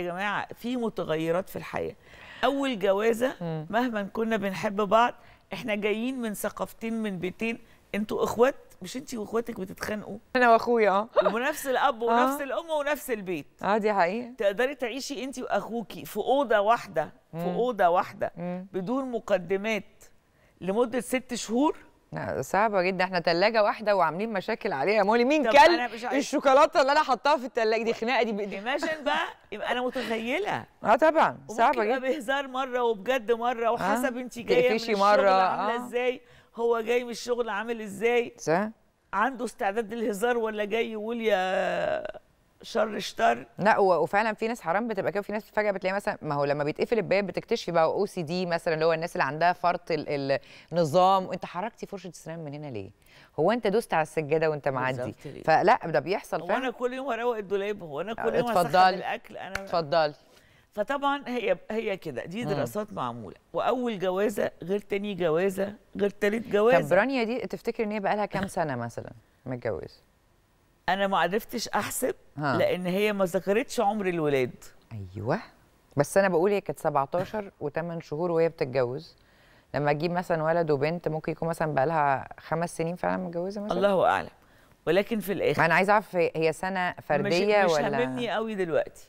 يا جماعه في متغيرات في الحياه اول جوازه مهما كنا بنحب بعض احنا جايين من ثقافتين من بيتين انتوا اخوات مش انتي واخواتك بتتخانقوا انا واخويا اه ونفس الاب آه. ونفس الام ونفس البيت اه دي حقيقه تقدري تعيشي انتي واخوكي في اوضه واحده في اوضه واحده بدون مقدمات لمده ست شهور صعبه جدا احنا ثلاجه واحده وعاملين مشاكل عليها مولي مين كل الشوكولاته اللي انا حطاها في الثلاجه دي خناقه دي بايدي ايماجن بقى يبقى انا متخيله اه طبعا صعبه جدا بهزار مره وبجد مره آه، وحسب انت جايه من الشغل مرة. عامله آه. ازاي هو جاي من الشغل عامل ازاي صح عنده استعداد للهزار ولا جاي يقول يا شر شتر لا وفعلا في ناس حرام بتبقى كده وفي ناس فجاه بتلاقي مثلا ما هو لما بيتقفل الباب بتكتشفي بقى او سي دي مثلا اللي هو الناس اللي عندها فرط النظام انت حركتي فرشه السنان من هنا ليه؟ هو انت دوست على السجاده وانت معدي فلا ده بيحصل فعلا وانا كل يوم اروق الدولاب هو انا كل آه، يوم اتفضل الاكل انا اتفضلي فطبعا هي هي كده دي دراسات مم. معموله واول جوازه غير تاني جوازه غير تالت جوازه طب رانيا دي تفتكر ان هي بقى لها كام سنه مثلا متجوزه انا ما عرفتش احسب ها. لان هي ما ذكرتش عمر الولاد ايوه بس انا بقول هي كانت 17 و8 شهور وهي بتتجوز لما اجيب مثلا ولد وبنت ممكن يكون مثلا بقى لها خمس سنين فعلا متجوزه مثلا الله اعلم ولكن في الاخر ما انا عايزه اعرف هي سنه فرديه مش ولا مش هممني قوي دلوقتي